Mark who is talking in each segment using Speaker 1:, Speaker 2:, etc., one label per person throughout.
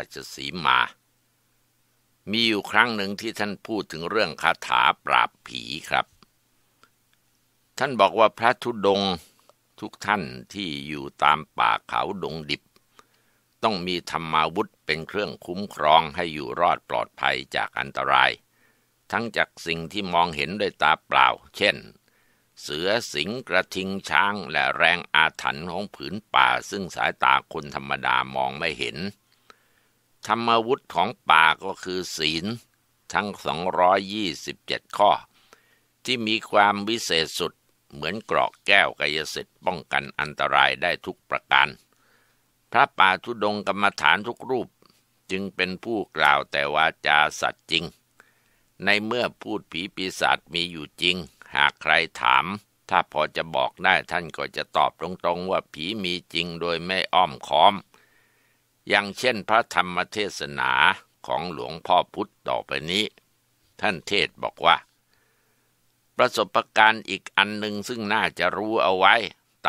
Speaker 1: ราชสีมา มีอยู่ครั้งหนึ่งที่ท่านพูดถึงเรื่องคาถาปราบผีครับ ท่านบอกว่าพระธุดงทุกท่านที่อยู่ตามป่าเขาดงดิบ ต้องมีธรรมาวุธเป็นเครื่องคุ้มครองให้อยู่รอดปลอดภัยจากอันตราย ทั้งจากสิ่งที่มองเห็นด้วยตาเปล่า เช่น เสือสิงกระทิงช้างและแรงอาถรรพ์ของผืนป่า ซึ่งสายตาคนธรรมดามองไม่เห็นธรรมวุธของป่าก็คือศีล ทั้ง 227 ข้อ ที่มีความวิเศษสุดเหมือนกรอกแก้วกายสิทธิ์ป้องกันอันตรายได้ทุกประการพระป่าทุดงกรรมฐานทุกรูปจึงเป็นผู้กล่าวแต่วาจาสัตว์จริง ในเมื่อพูดผีปีศาจมีอยู่จริง หากใครถาม ถ้าพอจะบอกได้ท่านก็จะตอบตรงๆ ว่าผีมีจริงโดยไม่อ้อมค้อมอย่างเช่นพระธรรมเทศนาของหลวงพ่อพุทธต่อไปนี้ ท่านเทศบอกว่า ประสบการณ์อีกอันหนึ่งซึ่งน่าจะรู้เอาไว้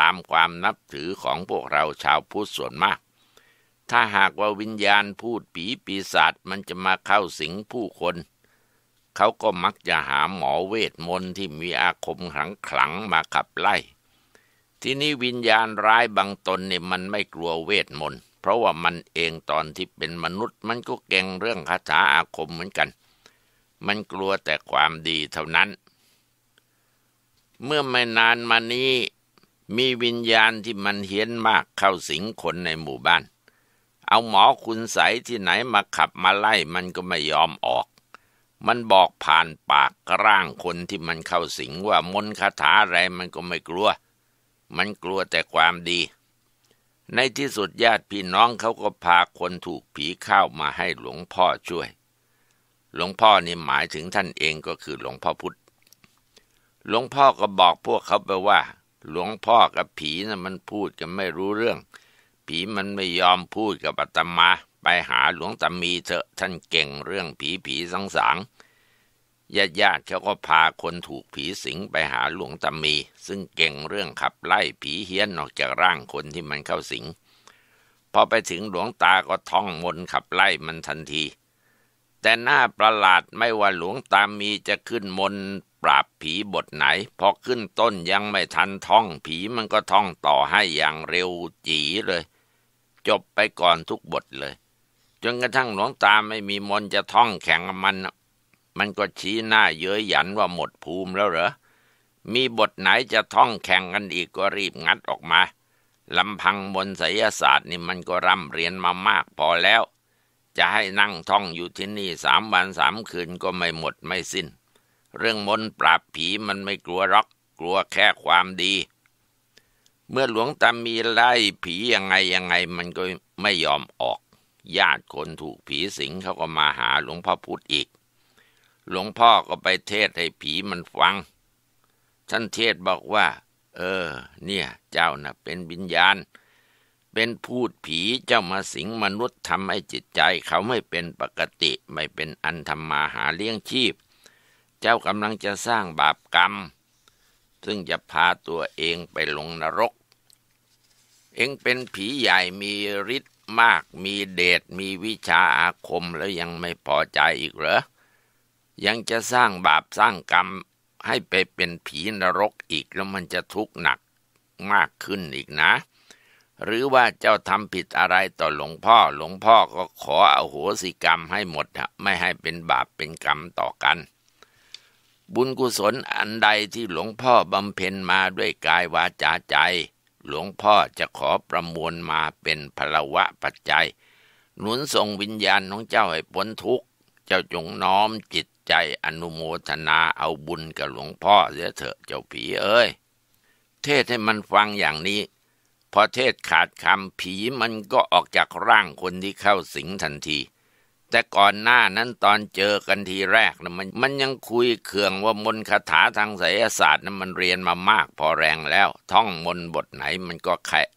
Speaker 1: ตามความนับถือของพวกเราชาวพุทธส่วนมาก ถ้าหากว่าวิญญาณพูดผีปีศาจมันจะมาเข้าสิงผู้คนเขาก็มักจะหาหมอเวทมนต์ที่มีอาคมขลังขลังมาขับไล่ ที่นี้วิญญาณร้ายบางตนเนี่ยมันไม่กลัวเวทมนต์เพราะว่ามันเองตอนที่เป็นมนุษย์ มันก็เก่งเรื่องคาถาอาคมเหมือนกัน มันกลัวแต่ความดีเท่านั้น เมื่อไม่นานมานี้มีวิญญาณที่มันเฮี้ยนมากเข้าสิงคนในหมู่บ้าน เอาหมอคุณใสที่ไหนมาขับมาไล่ มันก็ไม่ยอมออก มันบอกผ่านปากร่างคนที่มันเข้าสิงว่ามนคาถาอะไรมันก็ไม่กลัว มันกลัวแต่ความดีในที่สุดญาติพี่น้องเขาก็พาคนถูกผีเข้ามาให้หลวงพ่อช่วย หลวงพ่อนี่หมายถึงท่านเองก็คือหลวงพ่อพุธ หลวงพ่อก็บอกพวกเขาไปว่าหลวงพ่อกับผีนะ่ะมันพูดกันไม่รู้เรื่อง ผีมันไม่ยอมพูดกับอาตมา ไปหาหลวงตามีเถอะท่านเก่งเรื่องผีผีสังสางสางญาติญาติเขาก็พาคนถูกผีสิงไปหาหลวงตามี ซึ่งเก่งเรื่องขับไล่ผีเฮี้ยนออกจากร่างคนที่มันเข้าสิง พอไปถึงหลวงตาก็ท่องมนขับไล่มันทันที แต่หน้าประหลาดไม่ว่าหลวงตามีจะขึ้นมนปราบ ผีบทไหน พอ ขึ้นต้นยังไม่ทันท่องผีมันก็ท่องต่อให้อย่างเร็วจีเลย จบไปก่อนทุกบทเลย จนกระทั่งหลวงตาไม่มีมนจะท่องแข่งมันมันก็ชี้หน้าเย้ยหยันว่าหมดภูมิแล้วเหรอ มีบทไหนจะท่องแข่งกันอีกก็รีบงัดออกมาลำพังบนไสยศาสตร์นี่มันก็ร่ำเรียนมามากพอแล้ว จะให้นั่งท่องอยู่ที่นี่สามวันสามคืนก็ไม่หมดไม่สิน้น เรื่องมนปราบผีมันไม่กลัวรอก กลัวแค่ความดี เมื่อหลวงตามีไล่ผียังไงยังไงมันก็ไม่ยอมออก ญาติคนถูกผีสิงเขาก็มาหาหลวงพ่อพุธอีกหลวงพ่อก็ไปเทศให้ผีมันฟัง ท่านเทศบอกว่า เออ เนี่ย เจ้าน่ะเป็นวิญญาณ เป็นพูดผีเจ้ามาสิงมนุษย์ทำให้จิตใจ เขาไม่เป็นปกติไม่เป็นอันทำมาหาเลี้ยงชีพ เจ้ากำลังจะสร้างบาปกรรม ซึ่งจะพาตัวเองไปลงนรก เองเป็นผีใหญ่มีฤทธิ์มาก มีเดชมีวิชาอาคมแล้วยังไม่พอใจอีกเหรอยังจะสร้างบาปสร้างกรรมให้ไปเป็นผีนรกอีกแล้วมันจะทุกข์หนักมากขึ้นอีกนะ หรือว่าเจ้าทำผิดอะไรต่อหลวงพ่อ หลวงพ่อก็ขออโหสิกรรมให้หมดไม่ให้เป็นบาปเป็นกรรมต่อกัน บุญกุศลอันใดที่หลวงพ่อบำเพ็ญมาด้วยกายวาจาใจ หลวงพ่อจะขอประมวลมาเป็นพลวะปัจจัย หนุนส่งวิญญาณของเจ้าให้พ้นทุกข์เจ้าจงน้อมจิตใจอนุโมทนาเอาบุญกับหลวงพ่อเสียเถอะเจ้าผีเอ้ยเทศให้มันฟังอย่างนี้ พอเทศขาดคำ ผีมันก็ออกจากร่างคนที่เข้าสิงทันที แต่ก่อนหน้านั้นตอนเจอกันทีแรกนะมันมันยังคุยเคืองว่ามนคาถาทางไสยศาสตร์นั้นมันเรียนมามากพอแรงแล้ว ท่องมนบทไหนมันก็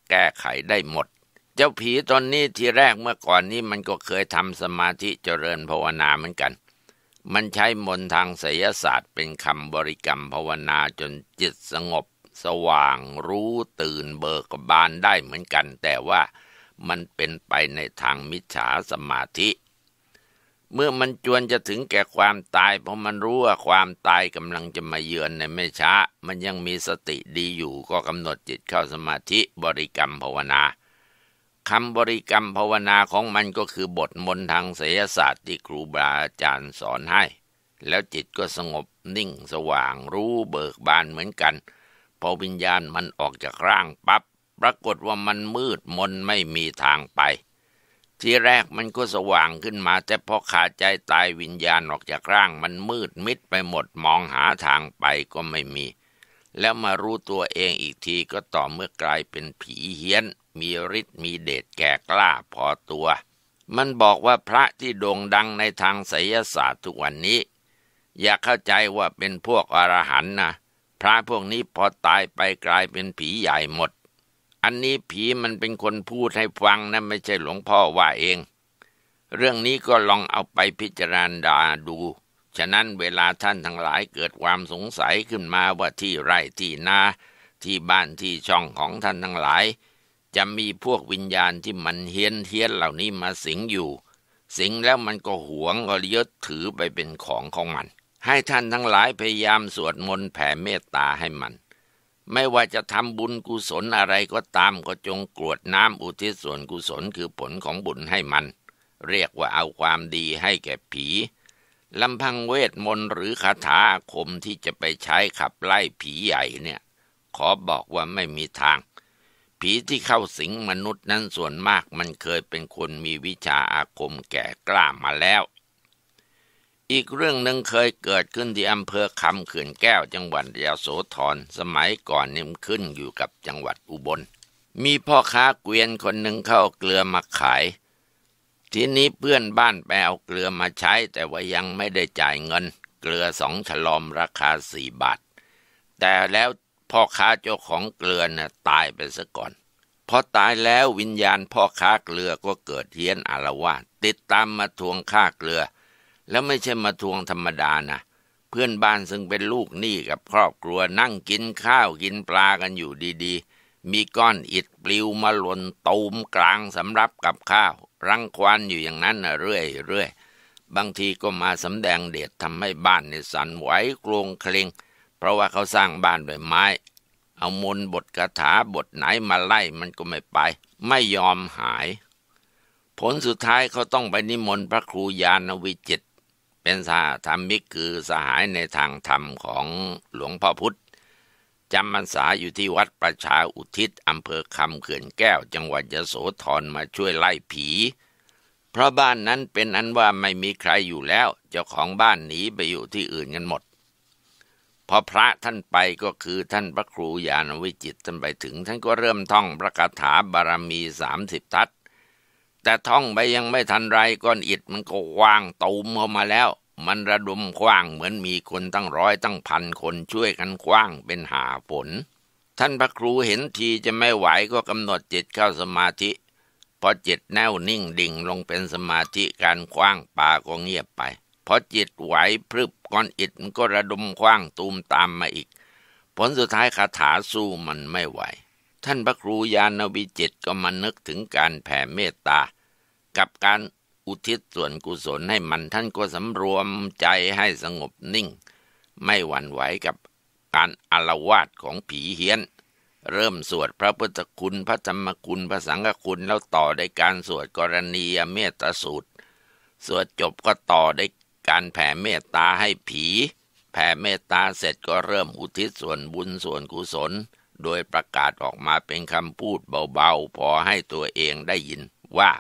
Speaker 1: แก้ไขได้หมด เจ้าผีตอนนี้ทีแรกเมื่อก่อนนี้มันก็เคยทำสมาธิเจริญภาวนาเหมือนกันมันใช้มนทางไสยศาสตร์เป็นคำบริกรรมภาวนาจนจิตสงบ สว่าง รู้ตื่นเบิกบานได้เหมือนกัน แต่ว่ามันเป็นไปในทางมิจฉาสมาธิ เมื่อมันจวนจะถึงแก่ความตายเพราะมันรู้ว่าความตายกำลังจะมาเยือนในไม่ช้า มันยังมีสติดีอยู่ก็กำหนดจิตเข้าสมาธิบริกรรมภาวนาคำบริกรรมภาวนาของมันก็คือบทมนต์ทางเสยศาสตร์ที่ครูบาอาจารย์สอนให้ แล้วจิตก็สงบนิ่งสว่าง รู้เบิกบานเหมือนกัน พอวิญญาณมันออกจากร่างปับ๊บปรากฏว่ามันมืดมนไม่มีทางไป ทีแรกมันก็สว่างขึ้นมา แต่พอขาดใจตายวิญญาณออกจากร่าง มันมืดมิด ไปหมดมองหาทางไปก็ไม่มี แล้วมารู้ตัวเองอีกทีก็ต่อเมื่อกลายเป็นผีเฮี้ยนมีฤทธิ์มีเดชแก่กล้าพอตัว มันบอกว่าพระที่โด่งดังในทางไสยศาสตร์ทุกวันนี้ อย่าเข้าใจว่าเป็นพวกอรหันนะพระพวกนี้พอตายไปกลายเป็นผีใหญ่หมด อันนี้ผีมันเป็นคนพูดให้ฟังนะไม่ใช่หลวงพ่อว่าเอง เรื่องนี้ก็ลองเอาไปพิจารณาดู ฉะนั้นเวลาท่านทั้งหลายเกิดความสงสัยขึ้นมาว่าที่ไร่ที่นาที่บ้านที่ช่องของท่านทั้งหลายจะมีพวกวิญญาณที่มันเฮียนเฮียนเหล่านี้มาสิงอยู่ สิงแล้วมันก็หวงก็ยศดถือไปเป็นของของมัน ให้ท่านทั้งหลายพยายามสวดมนต์แผ่เมตตาให้มัน ไม่ว่าจะทำบุญกุศลอะไรก็ตามก็จงกรวดน้ำอุทิศส่วนกุศลคือผลของบุญให้มัน เรียกว่าเอาความดีให้แก่ผี ลำพังเวทมนต์หรือคาถาคมที่จะไปใช้ขับไล่ผีใหญ่เนี่ย ขอบอกว่าไม่มีทางผีที่เข้าสิงมนุษย์นั้นส่วนมากมันเคยเป็นคนมีวิชาอาคมแก่กล้ามาแล้ว อีกเรื่องหนึ่งเคยเกิดขึ้นที่อำเภอคำเขื่อนแก้วจังหวัดยะโสธรสมัยก่อนนิ่มขึ้นอยู่กับจังหวัดอุบล มีพ่อค้าเกวียนคนหนึ่งเข้าเกลือมาขาย ทีนี้เพื่อนบ้านไปเอาเกลือมาใช้แต่ว่ายังไม่ได้จ่ายเงิน เกลือสองฉลอมราคาสี่บาท แต่แล้วพ่อค้าเจ้าของเกลือนะ่ะตายไปซะก่อนพอตายแล้ววิญญาณพ่อค้าเกลือก็เกิดเฮี้ยนอารวาสติดตามมาทวงค่าเกลือ แล้วไม่ใช่มาทวงธรรมดานะเพื่อนบ้านซึ่งเป็นลูกหนี้กับครอบครัวนั่งกินข้าวกินปลากันอยู่ดีๆ มีก้อนอิดปลิวมาหล่นตูมกลางสำรับกับข้าวรังควานอยู่อย่างนั้นนะเรื่อยเรื่อยบางทีก็มาสำแดงเดชทำให้บ้านในสันไหวโกรงเคลงเพราะว่าเขาสร้างบ้านด้วยไม้ เอามนบทคาถาบทไหนมาไล่มันก็ไม่ไปไม่ยอมหาย ผลสุดท้ายเขาต้องไปนิมนต์พระครูยานวิจิต เป็นสาธรรมิกคือสหายในทางธรรมของหลวงพ่อพุธจำพรรษาอยู่ที่วัดประชาอุทิศอำเภอคำเขื่อนแก้วจังหวัดยโสธรมาช่วยไล่ผี เพราะบ้านนั้นเป็นอันว่าไม่มีใครอยู่แล้ว เจ้าของบ้านหนีไปอยู่ที่อื่นกันหมดพอพระท่านไปก็คือท่านพระครูยานวิจิตท่านไปถึงท่านก็เริ่มท่องประกาถาบารมีสามสิบทัศแต่ท่องไปยังไม่ทันไรก้อนอิดมันก็ว่างตูมเข้ามาแล้ว มันระดมคว้างเหมือนมีคนตั้งร้อยตั้งพันคนช่วยกันคว้างเป็นหาผล ท่านพระครูเห็นทีจะไม่ไหวก็กำหนดจิตเข้าสมาธิพอจิตแน่วนิ่งดิ่งลงเป็นสมาธิการคว้างปาก็เงียบไปพอจิตไหวพรึบก้อนอิดมันก็ระดมคว้างตูมตามมาอีก ผลสุดท้ายคาถาสู้มันไม่ไหว ท่านพระครูยานวิจิตก็มานึกถึงการแผ่เมตตา กับการอุทิศส่วนกุศลให้มันท่านก็สำรวมใจให้สงบนิ่ง ไม่หวั่นไหวกับการอารวาสของผีเฮี้ยน เริ่มสวดพระพุทธคุณ พระธรรมคุณ พระสังฆคุณแล้วต่อได้การสวดกรณียเมตตาสูตร สวดจบก็ต่อได้การแผ่เมตตาให้ผี แผ่เมตตาเสร็จก็เริ่มอุทิศส่วนบุญส่วนกุศล โดยประกาศออกมาเป็นคำพูดเบาๆ พอให้ตัวเองได้ยินว่า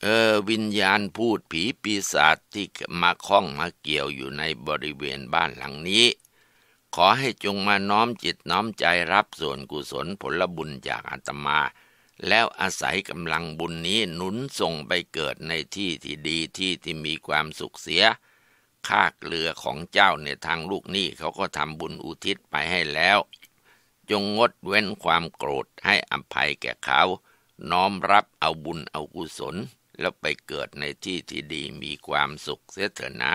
Speaker 1: เออ วิญญาณพูดผีปีศาจที่มาคล้องมาเกี่ยวอยู่ในบริเวณบ้านหลังนี้ ขอให้จงมาน้อมจิตน้อมใจรับส่วนกุศลผลบุญจากอาตมา แล้วอาศัยกำลังบุญนี้หนุนส่งไปเกิดในที่ที่ดีที่ที่มีความสุขเสียค่าเกลือของเจ้าเนี่ยทางลูกหนี้เขาก็ทำบุญอุทิศไปให้แล้ว จงงดเว้นความโกรธให้อภัยแก่เขา น้อมรับเอาบุญเอากุศล แล้วไปเกิดในที่ที่ดีมีความสุขเสียเถอนะ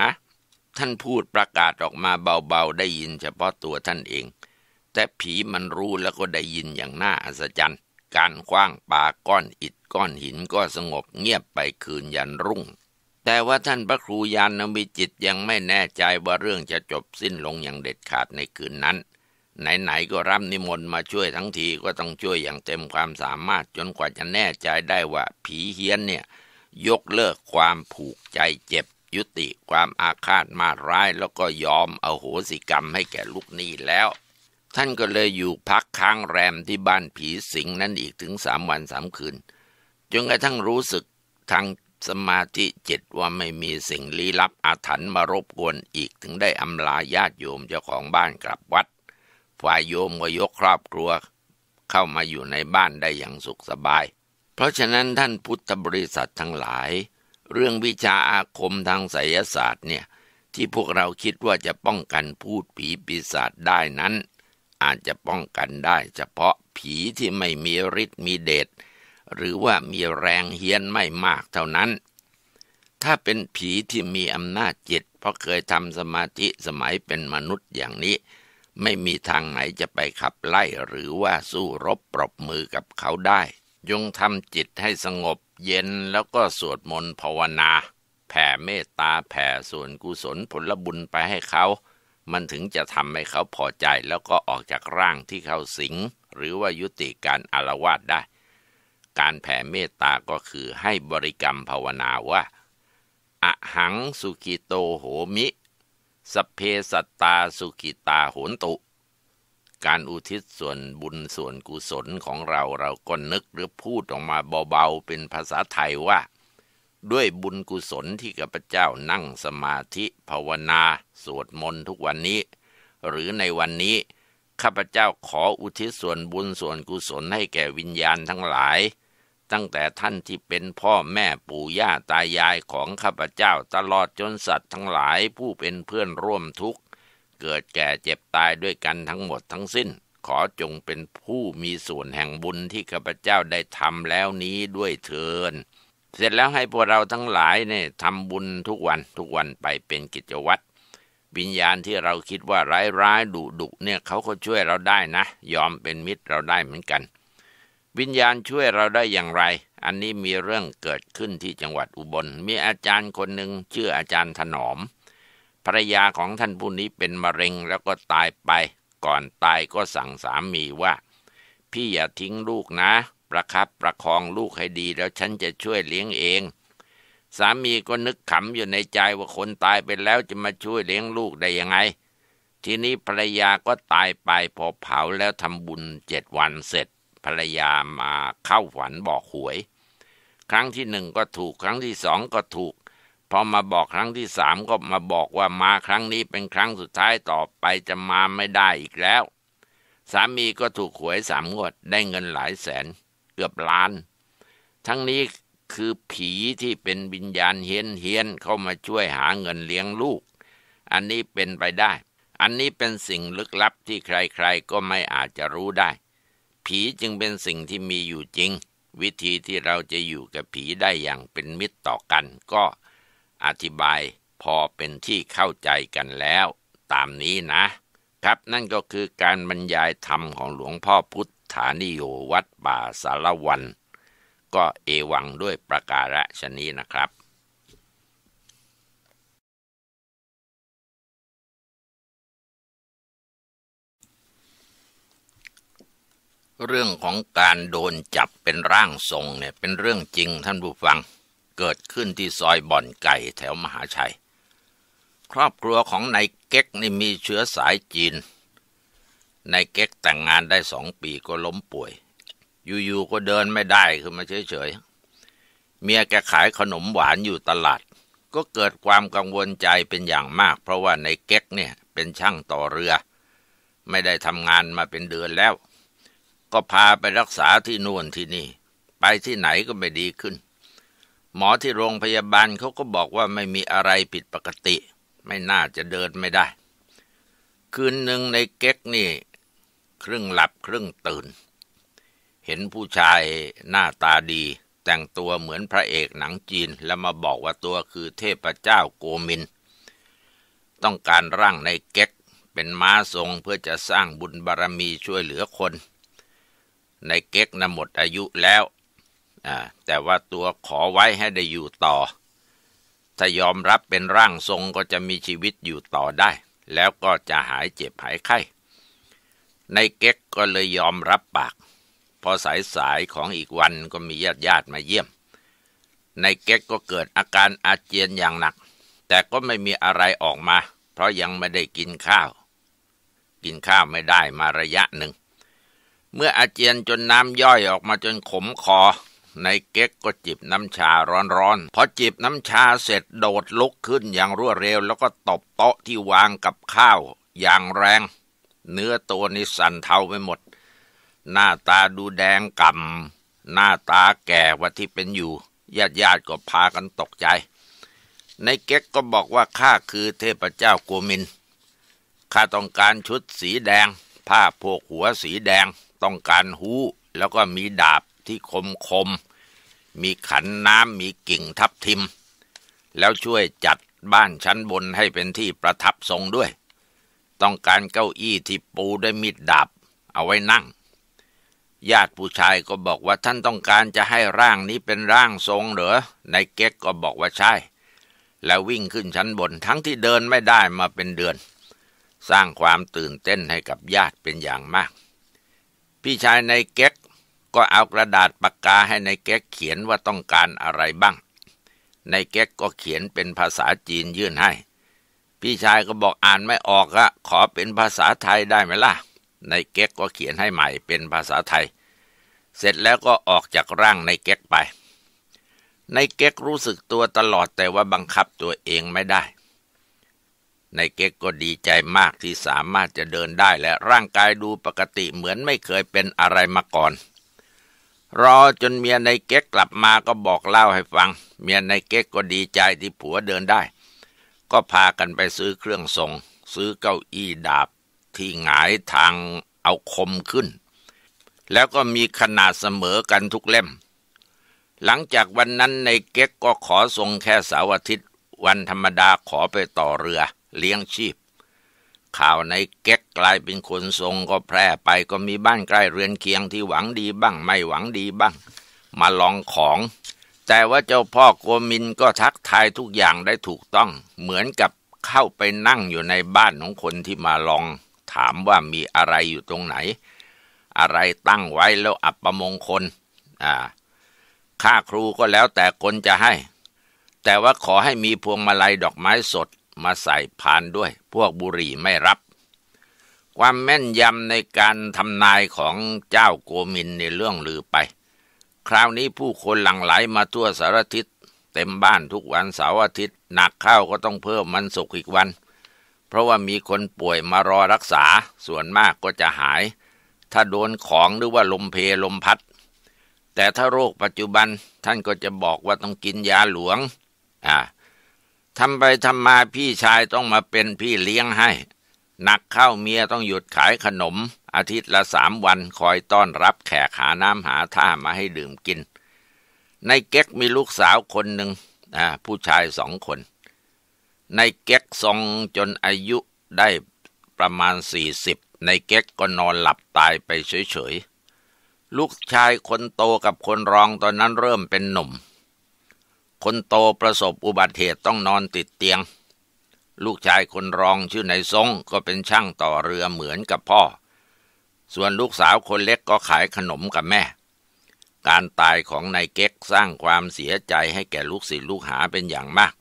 Speaker 1: ท่านพูดประกาศออกมาเบาๆได้ยินเฉพาะตัวท่านเอง แต่ผีมันรู้แล้วก็ได้ยินอย่างน่าอัศจรรย์ การคว้างปาก้อนอิดก้อนหินก็สงบเงียบไปคืนยันรุ่งแต่ว่าท่านพระครูยานมีจิตยังไม่แน่ใจว่าเรื่องจะจบสิ้นลงอย่างเด็ดขาดในคืนนั้น ไหนๆก็รับนิมนต์มาช่วยทั้งทีก็ต้องช่วยอย่างเต็มความสามารถจนกว่าจะแน่ใจได้ว่าผีเฮี้ยนเนี่ยยกเลิกความผูกใจเจ็บยุติความอาฆาตมาร้ายแล้วก็ยอมเอาโหสิกรรมให้แก่ลูกนี้แล้ว ท่านก็เลยอยู่พักค้างแรมที่บ้านผีสิงนั้นอีกถึงสามวันสามคืนจนกระทั่งรู้สึกทางสมาธิจิตว่าไม่มีสิ่งลี้ลับอาถรรพ์มารบกวนอีกถึงได้อำลาญาติโยมเจ้าของบ้านกลับวัด ฝ่ายโยมก็ยกครอบครัวเข้ามาอยู่ในบ้านได้อย่างสุขสบาย เพราะฉะนั้นท่านพุทธบริษัททั้งหลาย เรื่องวิชาอาคมทางไสยศาสตร์เนี่ย ที่พวกเราคิดว่าจะป้องกันพูดผีปีศาจได้นั้น อาจจะป้องกันได้เฉพาะผีที่ไม่มีฤทธิ์มีเดชหรือว่ามีแรงเฮี้ยนไม่มากเท่านั้น ถ้าเป็นผีที่มีอำนาจจิต เพราะเคยทำสมาธิสมัยเป็นมนุษย์อย่างนี้ ไม่มีทางไหนจะไปขับไล่หรือว่าสู้รบปรบมือกับเขาได้ยงทำจิตให้สงบเย็นแล้วก็สวดมนต์ภาวนา แผ่เมตตาแผ่ส่วนกุศลผลบุญไปให้เขา มันถึงจะทำให้เขาพอใจแล้วก็ออกจากร่างที่เขาสิงหรือว่ายุติการอารวาสได้การแผ่เมตตาก็คือให้บริกรรมภาวนาว่าอะหังสุกิโตโหมิสเพสตาสุกิตาโหนตุ การอุทิศส่วนบุญส่วนกุศลของเราเราก็นึกหรือพูดออกมาเบา ๆ เป็นภาษาไทยว่า ด้วยบุญกุศลที่ข้าพเจ้านั่งสมาธิภาวนา สวดมนต์ทุกวันนี้ หรือในวันนี้ข้าพเจ้าขออุทิศส่วนบุญส่วนกุศลให้แก่วิญญาณทั้งหลายตั้งแต่ท่านที่เป็นพ่อแม่ปู่ย่าตายายของข้าพเจ้าตลอดจนสัตว์ทั้งหลายผู้เป็นเพื่อนร่วมทุกข์เกิดแก่เจ็บตายด้วยกันทั้งหมดทั้งสิ้น ขอจงเป็นผู้มีส่วนแห่งบุญที่ข้าพเจ้าได้ทำแล้วนี้ด้วยเถินเสร็จแล้วให้พวกเราทั้งหลายเนี่ยทำบุญทุกวันทุกวันไปเป็นกิจวัตรวิญญาณที่เราคิดว่าร้ายร้ายดุดุเนี่ยเขาก็ช่วยเราได้นะ ยอมเป็นมิตรเราได้เหมือนกันวิญญาณช่วยเราได้อย่างไร อันนี้มีเรื่องเกิดขึ้นที่จังหวัดอุบล มีอาจารย์คนหนึ่งชื่ออาจารย์ถนอม ภรรยาของท่านผู้นี้เป็นมะเร็งแล้วก็ตายไป ก่อนตายก็สั่งสามีว่า พี่อย่าทิ้งลูกนะ ประครับประคองลูกให้ดีแล้วฉันจะช่วยเลี้ยงเอง สามีก็นึกขำอยู่ในใจว่าคนตายไปแล้วจะมาช่วยเลี้ยงลูกได้ยังไง ทีนี้ภรรยาก็ตายไปพอเผาแล้วทำบุญเจ็ดวันเสร็จภรรยามาเข้าฝันบอกหวยครั้งที่หนึ่งก็ถูกครั้งที่สองก็ถูก พอมาบอกครั้งที่สามก็มาบอกว่ามาครั้งนี้เป็นครั้งสุดท้ายต่อไปจะมาไม่ได้อีกแล้ว สามีก็ถูกหวยสามงวด ได้เงินหลายแสนเกือบล้าน ทั้งนี้คือผีที่เป็นวิญญาณเฮียนเฮียนเข้ามาช่วยหาเงินเลี้ยงลูก อันนี้เป็นไปได้ อันนี้เป็นสิ่งลึกลับที่ใคร ๆ ก็ไม่อาจจะรู้ได้ผีจึงเป็นสิ่งที่มีอยู่จริง วิธีที่เราจะอยู่กับผีได้อย่างเป็นมิตรต่อกัน ก็อธิบายพอเป็นที่เข้าใจกันแล้ว ตามนี้นะครับนั่นก็คือการบรรยายธรรมของหลวงพ่อพุทธานิโยวัดป่าสารวัน ก็เอวังด้วยประการชนีนะครับเรื่องของการโดนจับเป็นร่างทรงเนี่ยเป็นเรื่องจริงท่านผู้ฟัง เกิดขึ้นที่ซอยบ่อนไก่แถวมหาชัย ครอบครัวของนายเก๊กนี่มีเชื้อสายจีนนายเก๊กแต่งงานได้สองปีก็ล้มป่วยอยู่ๆก็เดินไม่ได้คือมาเฉยๆเมียแกขายขนมหวานอยู่ตลาด ก็เกิดความกังวลใจเป็นอย่างมาก เพราะว่านายเก๊กเนี่ยเป็นช่างต่อเรือ ไม่ได้ทำงานมาเป็นเดือนแล้วก็พาไปรักษาที่นู่นที่นี่ ไปที่ไหนก็ไม่ดีขึ้น หมอที่โรงพยาบาลเขาก็บอกว่าไม่มีอะไรผิดปกติ ไม่น่าจะเดินไม่ได้ คืนหนึ่งในเก๊กนี่ครึ่งหลับครึ่งตื่น เห็นผู้ชายหน้าตาดีแต่งตัวเหมือนพระเอกหนังจีน แล้วมาบอกว่าตัวคือเทพเจ้าโกมิน ต้องการร่างในเก๊กเป็นม้าทรงเพื่อจะสร้างบุญบารรมีช่วยเหลือคนในเก๊กนะหมดอายุแล้วแต่ว่าตัวขอไว้ให้ได้อยู่ต่อ ถ้ายอมรับเป็นร่างทรงก็จะมีชีวิตอยู่ต่อได้ แล้วก็จะหายเจ็บหายไข้ ในเก๊กก็เลยยอมรับปาก พอสายสายของอีกวันก็มีญาติญาติมาเยี่ยม ในเก๊กก็เกิดอาการอาเจียนอย่างหนัก แต่ก็ไม่มีอะไรออกมา เพราะยังไม่ได้กินข้าว กินข้าวไม่ได้มาระยะหนึ่งเมื่ออาเจียนจนน้ำย่อยออกมาจนขมคอในเก๊กก็จิบน้ำชาร้อนๆพอจิบน้ำชาเสร็จโดดลุกขึ้นอย่างรวดเร็วแล้วก็ตบโต๊ะที่วางกับข้าวอย่างแรง เนื้อตัวนี่สั่นเทาไปหมด หน้าตาดูแดงก่ำหน้าตาแก่ว่าที่เป็นอยู่ญาติญาติก็พากันตกใจ ในเก๊กก็บอกว่าข้าคือเทพเจ้ากัวมินข้าต้องการชุดสีแดง ผ้าโพกหัวสีแดงต้องการหูแล้วก็มีดาบที่คมคม มีขันน้ำมีกิ่งทับทิม แล้วช่วยจัดบ้านชั้นบนให้เป็นที่ประทับทรงด้วย ต้องการเก้าอี้ที่ปูด้วยมีดดาบเอาไว้นั่ง ญาติผู้ชายก็บอกว่าท่านต้องการจะให้ร่างนี้เป็นร่างทรงเหรอนายเก๊กก็บอกว่าใช่ แล้ววิ่งขึ้นชั้นบนทั้งที่เดินไม่ได้มาเป็นเดือน สร้างความตื่นเต้นให้กับญาติเป็นอย่างมากพี่ชายในเก๊กก็เอากระดาษปากกาให้ในเก๊กเขียนว่าต้องการอะไรบ้าง ในเก๊กก็เขียนเป็นภาษาจีนยื่นให้ พี่ชายก็บอกอ่านไม่ออกอะขอเป็นภาษาไทยได้ไหมล่ะ ในเก๊กก็เขียนให้ใหม่เป็นภาษาไทย เสร็จแล้วก็ออกจากร่างในเก๊กไป ในเก๊กรู้สึกตัวตลอดแต่ว่าบังคับตัวเองไม่ได้ในเก๊กก็ดีใจมากที่สามารถจะเดินได้และร่างกายดูปกติเหมือนไม่เคยเป็นอะไรมาก่อน รอจนเมียในเก๊กกลับมาก็บอกเล่าให้ฟัง เมียในเก๊กก็ดีใจที่ผัวเดินได้ ก็พากันไปซื้อเครื่องทรงซื้อเก้าอี้ดาบ ที่หงายทางเอาคมขึ้น แล้วก็มีขนาดเสมอกันทุกเล่ม หลังจากวันนั้นในเก๊กก็ขอทรงแค่เสาร์อาทิตย์วันธรรมดาขอไปต่อเรือเลี้ยงชีพข่าวในเก๊กกลายเป็นคนทรงก็แพร่ไปก็มีบ้านใกล้เรือนเคียงที่หวังดีบ้างไม่หวังดีบ้าง มาลองของ แต่ว่าเจ้าพ่อโกมินก็ทักทายทุกอย่างได้ถูกต้อง เหมือนกับเข้าไปนั่งอยู่ในบ้านของคนที่มาลองถามว่ามีอะไรอยู่ตรงไหน อะไรตั้งไว้แล้วอัปมงคลอ่าค่าครูก็แล้วแต่คนจะให้ แต่ว่าขอให้มีพวงมาลัยดอกไม้สดมาใส่พานด้วยพวกบุรีไม่รับ ความแม่นยำในการทำนายของเจ้าโกมินในเรื่องลือไป คราวนี้ผู้คนหลั่งไหลมาทั่วสารทิศเต็มบ้านทุกวันเสาร์อาทิตย์หนักเข้าก็ต้องเพิ่มมันสุกอีกวัน เพราะว่ามีคนป่วยมารอรักษา ส่วนมากก็จะหายถ้าโดนของหรือว่าลมเพลมพัด แต่ถ้าโรคปัจจุบันท่านก็จะบอกว่าต้องกินยาหลวงอ่าทำไปทำมาพี่ชายต้องมาเป็นพี่เลี้ยงให้หนักเข้าเมียต้องหยุดขายขนม อาทิตย์ละสามวันคอยต้อนรับแขกหาน้ำหาท่ามาให้ดื่มกิน ในเก๊กมีลูกสาวคนหนึ่ง ผู้ชายสองคน ในเก๊กทรงจนอายุได้ประมาณสี่สิบในเก๊กก็นอนหลับตายไปเฉยๆ ลูกชายคนโตกับคนรองตอนนั้นเริ่มเป็นหนุ่มคนโตประสบอุบัติเหตุต้องนอนติดเตียง ลูกชายคนรองชื่อในทรงก็เป็นช่างต่อเรือเหมือนกับพ่อ ส่วนลูกสาวคนเล็กก็ขายขนมกับแม่ การตายของนายเก๊กสร้างความเสียใจให้แก่ลูกศิษย์ลูกหาเป็นอย่างมาก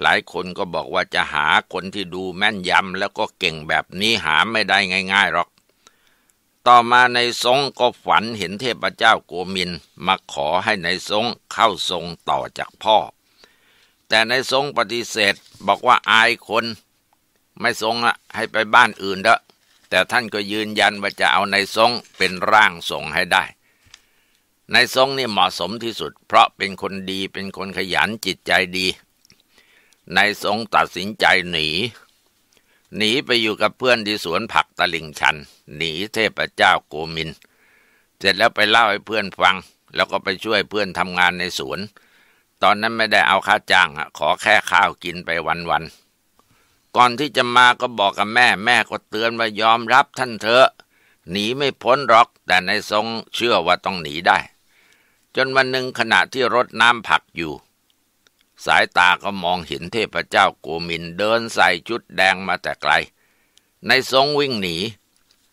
Speaker 1: หลายคนก็บอกว่าจะหาคนที่ดูแม่นยำแล้วก็เก่งแบบนี้หาไม่ได้ง่ายๆหรอกต่อมาในทรงก็ฝันเห็นเทพเจ้าโกมินมาขอให้ในทรงเข้าทรงต่อจากพ่อ แต่ในทรงปฏิเสธบอกว่าอายคน ไม่ทรงอะให้ไปบ้านอื่นเถอะแต่ท่านก็ยืนยันว่าจะเอาในทรงเป็นร่างทรงให้ได้ ในทรงนี่เหมาะสมที่สุด เพราะเป็นคนดีเป็นคนขยัน จิตใจดีในทรงตัดสินใจหนีหนีไปอยู่กับเพื่อนที่สวนผักตะลิงชัน หนีเทพเจ้าโกมิน เสร็จแล้วไปเล่าให้เพื่อนฟัง แล้วก็ไปช่วยเพื่อนทำงานในสวน ตอนนั้นไม่ได้เอาค่าจ้างขอแค่ข้าวกินไปวันๆก่อนที่จะมาก็บอกกับแม่ แม่ก็เตือนว่ายอมรับท่านเถอะหนีไม่พ้นหรอก แต่ในทรงเชื่อว่าต้องหนีได้ จนวันหนึ่งขณะที่รดน้ำผักอยู่สายตาก็มองเห็นเทพเจ้าโกมินเดินใส่ชุดแดงมาแต่ไกล ในทรงวิ่งหนี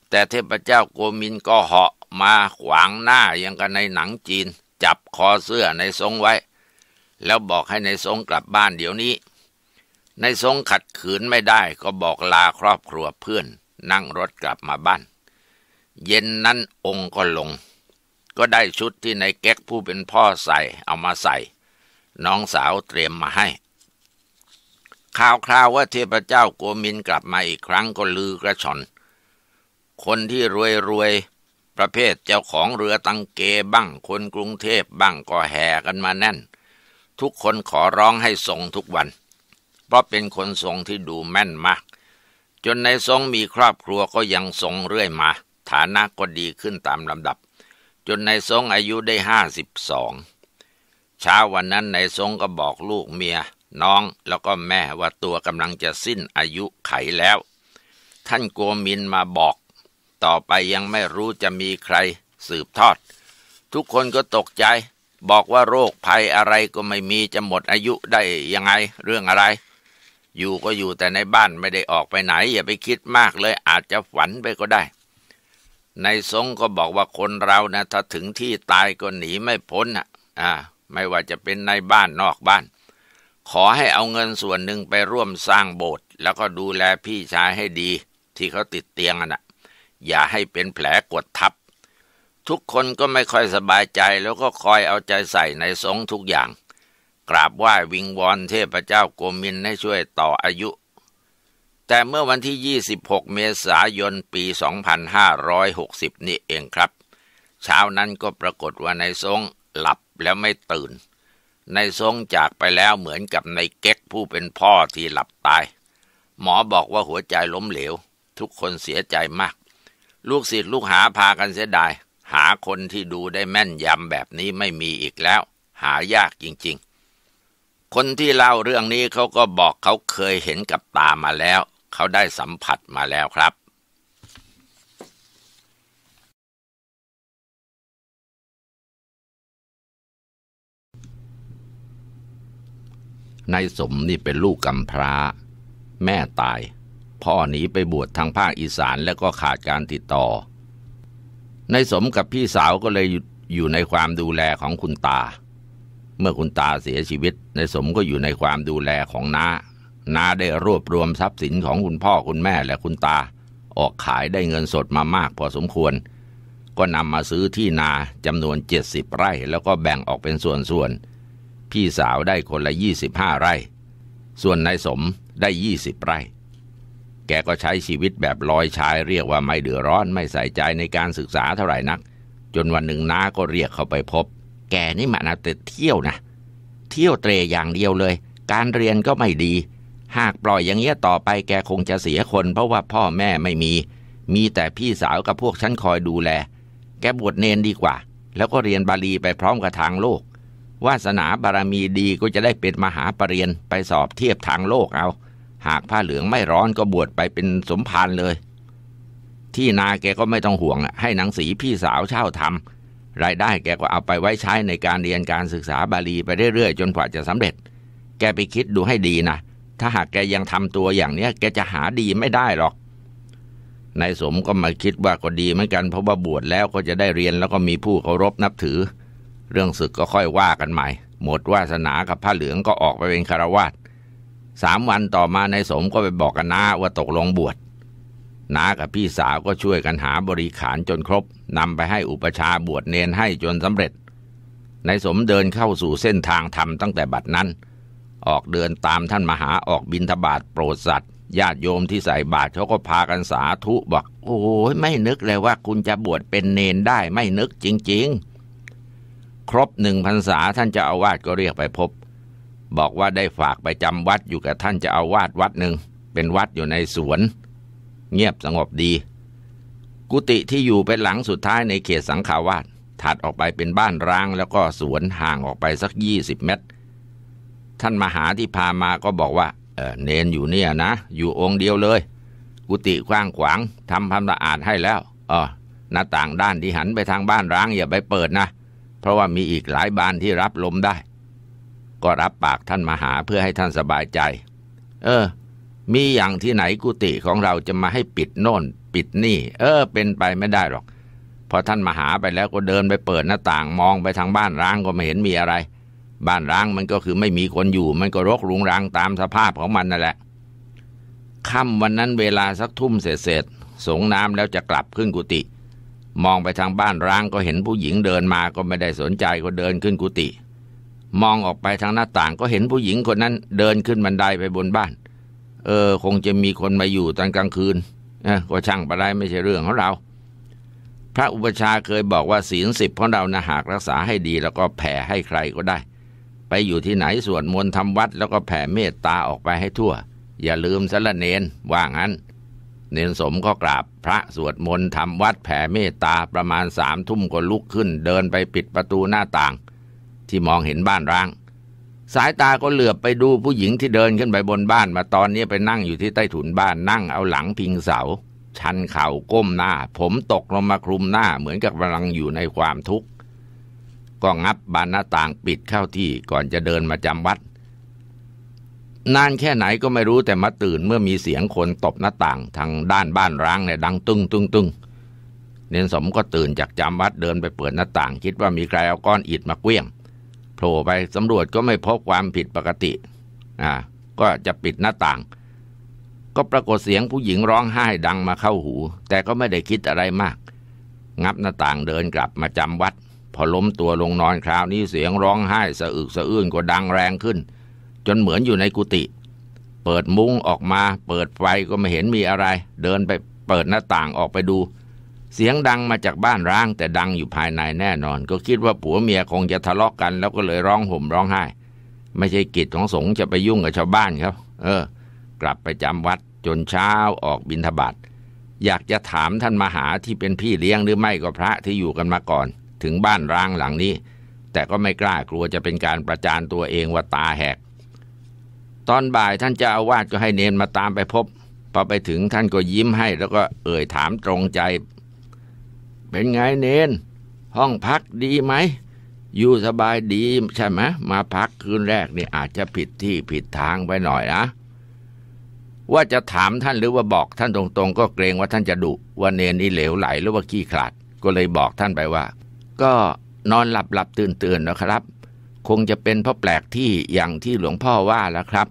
Speaker 1: แต่เทพเจ้าโกมินก็เหาะมาขวางหน้ายังกันในหนังจีนจับคอเสื้อในทรงไว้ แล้วบอกให้ในทรงกลับบ้านเดี๋ยวนี้ ในทรงขัดขืนไม่ได้ก็บอกลาครอบครัวเพื่อน นั่งรถกลับมาบ้าน เย็นนั้นองค์ก็ลง ก็ได้ชุดที่ในแก๊กผู้เป็นพ่อใส่เอามาใส่น้องสาวเตรียมมาให้ข่าวคราวว่าเทพเจ้ากัวมินกลับมาอีกครั้งก็ลือกระชอนคนที่รวยรวยประเภทเจ้าของเรือตังเกบ้างคนกรุงเทพบ้างก็แห่กันมาแน่น ทุกคนขอร้องให้ทรงทุกวัน เพราะเป็นคนทรงที่ดูแม่นมาก จนในทรงมีครอบครัวก็ยังทรงเรื่อยมา ฐานะก็ดีขึ้นตามลำดับ จนในทรงอายุได้ห้าสิบสองเช้าวันนั้นนายทรงก็บอกลูกเมียน้องแล้วก็แม่ว่าตัวกำลังจะสิ้นอายุไขแล้ว ท่านกัวมินมาบอก ต่อไปยังไม่รู้จะมีใคร สืบทอด ทุกคนก็ตกใจบอกว่าโรคภัยอะไรก็ไม่มีจะหมดอายุได้ยังไง เรื่องอะไร อยู่ก็อยู่แต่ในบ้านไม่ได้ออกไปไหน อย่าไปคิดมากเลยอาจจะฝันไปก็ได้ในทรงก็บอกว่าคนเรานะถ้าถึงที่ตายก็หนีไม่พ้นอ่ะ อ่าไม่ว่าจะเป็นในบ้านนอกบ้าน ขอให้เอาเงินส่วนหนึ่งไปร่วมสร้างโบสถ์แล้วก็ดูแลพี่ชายให้ดีที่เขาติดเตียงน่ะ อย่าให้เป็นแผลกดทับ ทุกคนก็ไม่ค่อยสบายใจแล้วก็คอยเอาใจใส่ในสงทุกอย่าง กราบไหว้วิงวอนเทพเจ้าโกมินให้ช่วยต่ออายุ แต่เมื่อวันที่ 26 เมษายนปี 2560 นี่เองครับ เช้านั้นก็ปรากฏว่าในสงหลับแล้วไม่ตื่น ในทรงจากไปแล้วเหมือนกับในเก๊กผู้เป็นพ่อที่หลับตาย หมอบอกว่าหัวใจล้มเหลวทุกคนเสียใจมาก ลูกศิษย์ลูกหาพากันเสียดาย หาคนที่ดูได้แม่นยำแบบนี้ไม่มีอีกแล้ว หายากจริง ๆ คนที่เล่าเรื่องนี้เขาก็บอกเขาเคยเห็นกับตามาแล้ว เขาได้สัมผัสมาแล้วครับนายสมนี่เป็นลูกกำพร้า แม่ตาย พ่อหนีไปบวชทางภาคอีสานแล้วก็ขาดการติดต่อนายสมกับพี่สาวก็เลยอยู่ในความดูแลของคุณตา เมื่อคุณตาเสียชีวิตนายสมก็อยู่ในความดูแลของน้านาได้รวบรวมทรัพย์สินของคุณพ่อคุณแม่และคุณตา ออกขายได้เงินสดมามากพอสมควร ก็นำมาซื้อที่นาจำนวนเจ็ดสิบไร่ แล้วก็แบ่งออกเป็นส่วนๆพี่สาวได้คนละยี่สิบห้าไร่ ส่วนนายสมได้ยี่สิบไร่ แกก็ใช้ชีวิตแบบลอยชายเรียกว่าไม่เดือดร้อนไม่ใส่ใจในการศึกษาเท่าไหร่นัก จนวันหนึ่งน้าก็เรียกเขาไปพบ แกนี่มันเอาแต่เที่ยวนะ เที่ยวเตรอย่างเดียวเลย การเรียนก็ไม่ดี หากปล่อยอย่างเงี้ยต่อไป แกคงจะเสียคนเพราะว่าพ่อแม่ไม่มี มีแต่พี่สาวกับพวกฉันคอยดูแล แกบวชเนนดีกว่า แล้วก็เรียนบาลีไปพร้อมกับทางโลกวาสนาบารมีดีก็จะได้เป็นมหาปรริญญาไปสอบเทียบทางโลกเอา หากผ้าเหลืองไม่ร้อนก็บวชไปเป็นสมภารเลย ที่นาแกก็ไม่ต้องห่วง ให้หนังสีพี่สาวเช่าทำรายได้แกก็เอาไปไว้ใช้ในการเรียนการศึกษาบาลีไปเรื่อยๆ จนกว่าจะสำเร็จ แกไปคิดดูให้ดีนะ ถ้าหากแกยังทำตัวอย่างเนี้ยแกจะหาดีไม่ได้หรอกนายสมก็มาคิดว่าก็ดีเหมือนกันเพราะว่าบวชแล้วก็จะได้เรียนแล้วก็มีผู้เคารพนับถือเรื่องศึกก็ค่อยว่ากันใหม่ หมดวาสนากับผ้าเหลืองก็ออกไปเป็นคารวาสสามวันต่อมานายสมก็ไปบอกกันนาว่าตกลงบวชนากับพี่สาวก็ช่วยกันหาบริขารจนครบนำไปให้อุปชาบวชเนนให้จนสำเร็จนายสมเดินเข้าสู่เส้นทางธรรมตั้งแต่บัดนั้น ออกเดินตามท่านมหาออกบินทบาทโปรดสัตว์ ญาติโยมที่ใส่บาตรเขาก็พากันสาธุบอก โอ้ยไม่นึกเลยว่าคุณจะบวชเป็นเนนได้ไม่นึกจริง ๆครบหนึ่งพรรษาท่านจะอาวาสก็เรียกไปพบ บอกว่าได้ฝากไปจำวัดอยู่กับท่านจะอาวาสวัดหนึ่ง เป็นวัดอยู่ในสวน เงียบสงบดี กุฏิที่อยู่เป็นหลังสุดท้ายในเขตสังขาวาสถัดออกไปเป็นบ้านร้างแล้วก็สวนห่างออกไปสักยี่สิบเมตร ท่านมหาที่พามาก็บอกว่า เออเนนอยู่เนี่ยนะอยู่องค์เดียวเลย กุฏิกว้างขวางทำความสะอาดให้แล้วอ๋อหน้าต่างด้านที่หันไปทางบ้านร้างอย่าไปเปิดนะเพราะว่ามีอีกหลายบานที่รับลมได้ ก็รับปากท่านมาหาเพื่อให้ท่านสบายใจ เออ มีอย่างที่ไหน กุฏิของเราจะมาให้ปิดโน่น ปิดนี่ เออ เป็นไปไม่ได้หรอกพอท่านมาหาไปแล้วก็เดินไปเปิดหน้าต่างมองไปทางบ้านร้างก็ไม่เห็นมีอะไร บ้านร้างมันก็คือไม่มีคนอยู่ มันก็รกรุงรังตามสภาพของมันนั่นแหละค่ำวันนั้นเวลาสักทุ่มเษเศษสงน้ำแล้วจะกลับขึ้นกุฏิมองไปทางบ้านร้างก็เห็นผู้หญิงเดินมาก็ไม่ได้สนใจก็เดินขึ้นกุฏิ มองออกไปทางหน้าต่างก็เห็นผู้หญิงคนนั้นเดินขึ้นบันไดไปบนบ้าน เออ คงจะมีคนมาอยู่ตอนกลางคืนนะก็ช่างไปได้ไม่ใช่เรื่องของเรา พระอุปชาเคยบอกว่าศีลสิบของเรานะหากรักษาให้ดีแล้วก็แผ่ให้ใครก็ได้ ไปอยู่ที่ไหนส่วนมนต์ทำวัดแล้วก็แผ่เมตตาออกไปให้ทั่ว อย่าลืมสละเนนว่างั้นเนนสมก็กราบพระสวดมนต์ทำวัดแผ่เมตตาประมาณสามทุ่มก็ลุกขึ้นเดินไปปิดประตูหน้าต่าง ที่มองเห็นบ้านร้าง สายตาก็เหลือบไปดูผู้หญิงที่เดินขึ้นไปบนบ้าน มาตอนนี้ไปนั่งอยู่ที่ใต้ถุนบ้านนั่งเอาหลังพิงเสาชันเข่าก้มหน้า ผมตกลงมาคลุมหน้าเหมือนกับกำลังอยู่ในความทุกข์ก็งับบานหน้าต่างปิดเข้าที่ก่อนจะเดินมาจำวัดนานแค่ไหนก็ไม่รู้แต่มาตื่นเมื่อมีเสียงคนตบหน้าต่างทางด้านบ้านร้างเนี่ยดังตึ้งตึ้งตึ้งเนนสมก็ตื่นจากจำวัดเดินไปเปิดหน้าต่างคิดว่ามีใครเอาก้อนอิฐมาเกลี้ยงโผล่ไปสำรวจก็ไม่พบความผิดปกติอ่าก็จะปิดหน้าต่าง ก็ปรากฏเสียงผู้หญิงร้องไห้ดังมาเข้าหูแต่ก็ไม่ได้คิดอะไรมาก งับหน้าต่างเดินกลับมาจำวัด พอล้มตัวลงนอนคราวนี้เสียงร้องไห้สะอึกสะอื้นก็ดังแรงขึ้นจนเหมือนอยู่ในกุฏิ เปิดมุ้งออกมา เปิดไฟก็ไม่เห็นมีอะไร เดินไปเปิดหน้าต่างออกไปดู เสียงดังมาจากบ้านร้างแต่ดังอยู่ภายในแน่นอน ก็คิดว่าผัวเมียคงจะทะเลาะกกัน แล้วก็เลยร้องห่มร้องไห้ ไม่ใช่กิจของสงฆ์จะไปยุ่งกับชาวบ้านครับ เออ กลับไปจำวัดจนเช้าออกบิณฑบาต อยากจะถามท่านมหาที่เป็นพี่เลี้ยงหรือไม่ก็พระที่อยู่กันมาก่อน ถึงบ้านร้างหลังนี้ แต่ก็ไม่กล้ากลัวจะเป็นการประจานตัวเองว่าตาแหกตอนบ่ายท่านเจ้าอาวาสก็ให้เนนมาตามไปพบพอไปถึงท่านก็ยิ้มให้แล้วก็เอ่ยถามตรงใจ เป็นไงเนนห้องพักดีไหมอยู่สบายดีใช่ไหมมาพักคืนแรกนี่อาจจะผิดที่ผิดทางไปหน่อยนะว่าจะถามท่านหรือว่าบอกท่านตรงๆ ก็เกรงว่าท่านจะดุว่าเนนนี่เหลวไหลหรือว่าขี้ขลาดก็เลยบอกท่านไปว่า ก็นอนหลับหลับตื่นตื่นนะครับ คงจะเป็นเพราะแปลกที่อย่างที่หลวงพ่อว่าแล้วครับ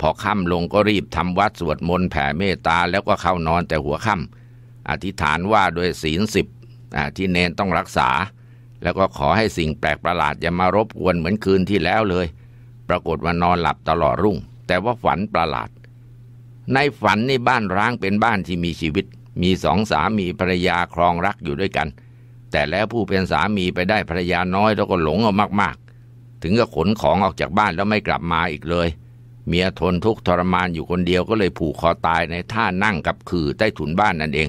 Speaker 1: พอค่ำลงก็รีบ ทำวัดสวดมนต์แผ่เมตตาแล้วก็เข้านอนแต่หัวค่ำอธิษฐานว่าโดยศีลสิบที่เนนต้องรักษา แล้วก็ขอให้สิ่งแปลกประหลาดอย่ามารบกวนเหมือนคืนที่แล้วเลย ปรากฏว่านอนหลับตลอดรุ่ง แต่ว่าฝันประหลาด ในฝันนี่บ้านร้างเป็นบ้านที่มีชีวิต มีสองสามีภรรยาครองรักอยู่ด้วยกัน แต่แล้วผู้เป็นสามีไปได้ภรรยาน้อยแล้วก็หลงเอามากๆ ถึงกับขนของออกจากบ้านแล้วไม่กลับมาอีกเลยเมียทนทุกทรมานอยู่คนเดียวก็เลยผูกคอตายในท่านั่งกับคือใต้ถุนบ้านนั่นเอง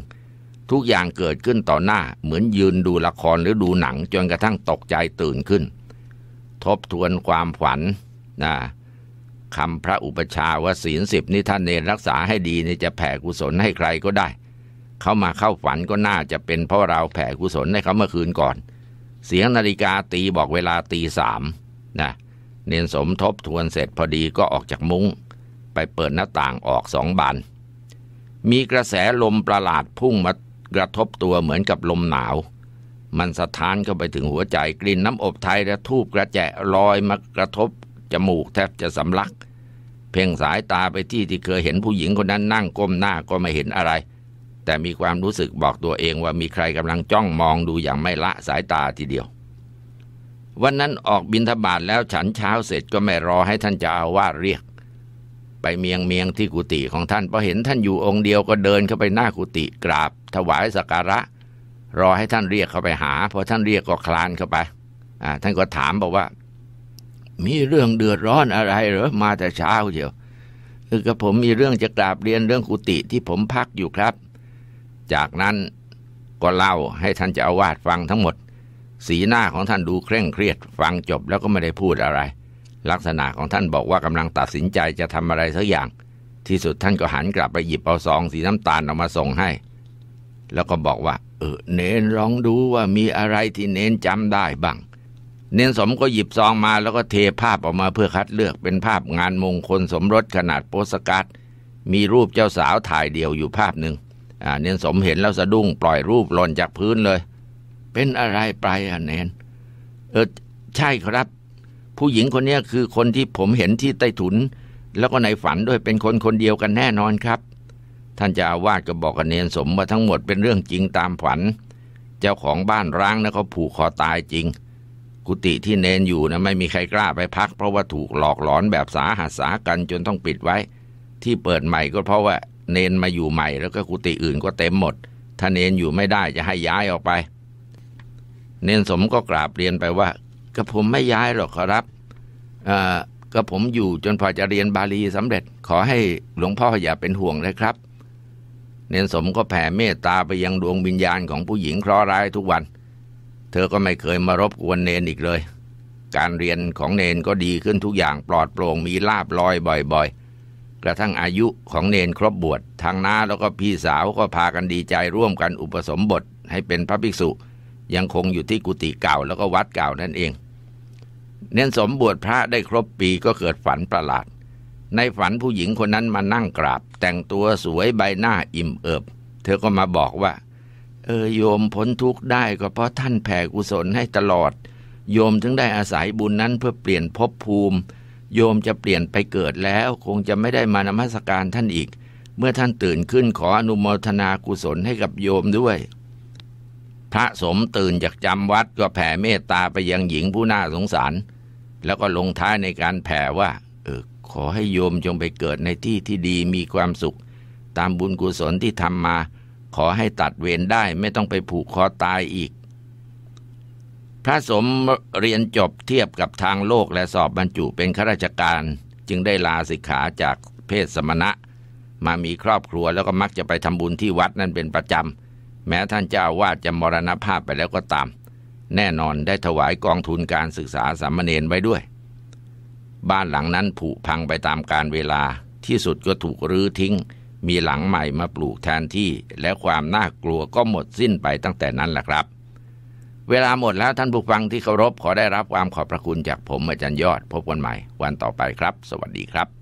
Speaker 1: ทุกอย่างเกิดขึ้นต่อหน้าเหมือนยืนดูละครหรือดูหนัง จนกระทั่งตกใจตื่นขึ้น ทบทวนความฝันนะคำพระอุปชาว่าศีลสิบนี่ท่านเนรรักษาให้ดีนี่จะแผ่กุศลให้ใครก็ได้ เขามาเข้าฝันก็น่าจะเป็นเพราะเราแผ่กุศลให้เขาเมื่อคืนก่อน เสียงนาฬิกาตีบอกเวลาตีสามนะเนียนสมทบทวนเสร็จพอดีก็ออกจากมุง้ง ไปเปิดหน้าต่างออกสองบาน มีกระแสลมประหลาดพุ่งมากระทบตัวเหมือนกับลมหนาว มันสะท้านเข้าไปถึงหัวใจกลิ่นน้ำอบไทยและทูบกระแจะลอยมากระทบ จมูกแทบจะสำลัก เพ่งสายตาไปที่ที่เคยเห็นผู้หญิงคนนั้นนั่งก้มหน้าก็ไม่เห็นอะไร แต่มีความรู้สึกบอกตัวเองว่ามีใครกำลังจ้องมองดูอย่างไม่ละสายตาทีเดียววันนั้นออกบินทบาทแล้วฉันเช้าเสร็จก็ไม่รอให้ท่านจะอาวาสเรียก ไปเมียงเมียงที่กุฏิของท่านพอเห็นท่านอยู่องค์เดียวก็เดินเข้าไปหน้ากุฏิกราบถวายสักการะ รอให้ท่านเรียกเข้าไปหาพอท่านเรียกก็คลานเข้าไปท่านก็ถามบอกว่า มีเรื่องเดือดร้อนอะไรหรือมาแต่เช้าเดียว คือกับผมมีเรื่องจะกราบเรียนเรื่องกุฏิที่ผมพักอยู่ครับ จากนั้นก็เล่าให้ท่านจะอาวาสฟังทั้งหมดสีหน้าของท่านดูเคร่งเครียดฟังจบแล้วก็ไม่ได้พูดอะไร ลักษณะของท่านบอกว่ากำลังตัดสินใจจะทำอะไรสักอย่าง ที่สุดท่านก็หันกลับไปหยิบเอาซองสีน้ำตาลออกมาส่งให้ แล้วก็บอกว่า เออเนนลองดูว่ามีอะไรที่เนนจำได้บ้าง เนนสมก็หยิบซองมาแล้วก็เทภาพออกมาเพื่อคัดเลือก เป็นภาพงานมงคลสมรสขนาดโปสการ์ดมีรูปเจ้าสาวถ่ายเดี่ยวอยู่ภาพหนึ่งเนนสมเห็นแล้วสะดุ้งปล่อยรูปหล่นจากพื้นเลยเป็นอะไรไปอ่ะเนน เออ ใช่ครับ ผู้หญิงคนนี้คือคนที่ผมเห็นที่ใต้ถุน แล้วก็ในฝันด้วยเป็นคนคนเดียวกันแน่นอนครับ ท่านจะอาวาดก็บอกกับเนนสมว่าทั้งหมดเป็นเรื่องจริงตามฝัน เจ้าของบ้านร้างนะเขาผูกคอตายจริง กุฏิที่เนนอยู่นะ ไม่มีใครกล้าไปพัก เพราะว่าถูกหลอกหลอนแบบสาหัสสากันจนต้องปิดไว้ ที่เปิดใหม่ก็เพราะว่า เนนมาอยู่ใหม่ แล้วก็กุฏิอื่นก็เต็มหมดถ้าเนนอยู่ไม่ได้จะให้ย้ายออกไปเนนสมก็กราบเรียนไปว่า กระผมไม่ย้ายหรอกขอรับ กระผมอยู่จนพอจะเรียนบาลีสำเร็จ ขอให้หลวงพ่ออย่าเป็นห่วงเลยครับ เนนสมก็แผ่เมตตาไปยังดวงวิญญาณของผู้หญิงเคราะห์ร้ายทุกวัน เธอก็ไม่เคยมารบกวนเนนอีกเลย การเรียนของเนนก็ดีขึ้นทุกอย่างปลอดโปร่งมีลาบลอยบ่อยๆ กระทั่งอายุของเนนครบบวชทางน้าแล้วก็พี่สาวก็พากันดีใจร่วมกันอุปสมบทให้เป็นพระภิกษุยังคงอยู่ที่กุฏิเก่าแล้วก็วัดเก่านั่นเอง เน้นสมบวชพระได้ครบปีก็เกิดฝันประหลาด ในฝันผู้หญิงคนนั้นมานั่งกราบ แต่งตัวสวยใบหน้าอิ่มเอิบ เธอก็มาบอกว่า เออโยมพ้นทุกข์ได้ก็เพราะท่านแผ่กุศลให้ตลอด โยมถึงได้อาศัยบุญนั้นเพื่อเปลี่ยนภพภูมิ โยมจะเปลี่ยนไปเกิดแล้ว คงจะไม่ได้มานมัสการท่านอีก เมื่อท่านตื่นขึ้นขออนุโมทนากุศลให้กับโยมด้วยพระสมตื่นจากจำวัดก็แผ่เมตตาไปยังหญิงผู้น่าสงสาร แล้วก็ลงท้ายในการแผ่ว่าเออขอให้โยมจงไปเกิดในที่ที่ดีมีความสุข ตามบุญกุศลที่ทำมาขอให้ตัดเวรได้ไม่ต้องไปผูกคอตายอีก พระสมเรียนจบเทียบกับทางโลกและสอบบรรจุเป็นข้าราชการจึงได้ลาสิกขาจากเพศสมณะ มามีครอบครัวแล้วก็มักจะไปทำบุญที่วัดนั่นเป็นประจำแม้ท่านเจ้าวาดจะมรณภาพไปแล้วก็ตาม แน่นอนได้ถวายกองทุนการศึกษาสามเณรไว้ด้วย บ้านหลังนั้นผุพังไปตามกาลเวลา ที่สุดก็ถูกรื้อทิ้ง มีหลังใหม่มาปลูกแทนที่ และความน่ากลัวก็หมดสิ้นไปตั้งแต่นั้นแหละครับ เวลาหมดแล้วท่านผู้ฟังที่เคารพขอได้รับความขอบพระคุณจากผมอาจารย์ยอดพบกันใหม่วันต่อไปครับ สวัสดีครับ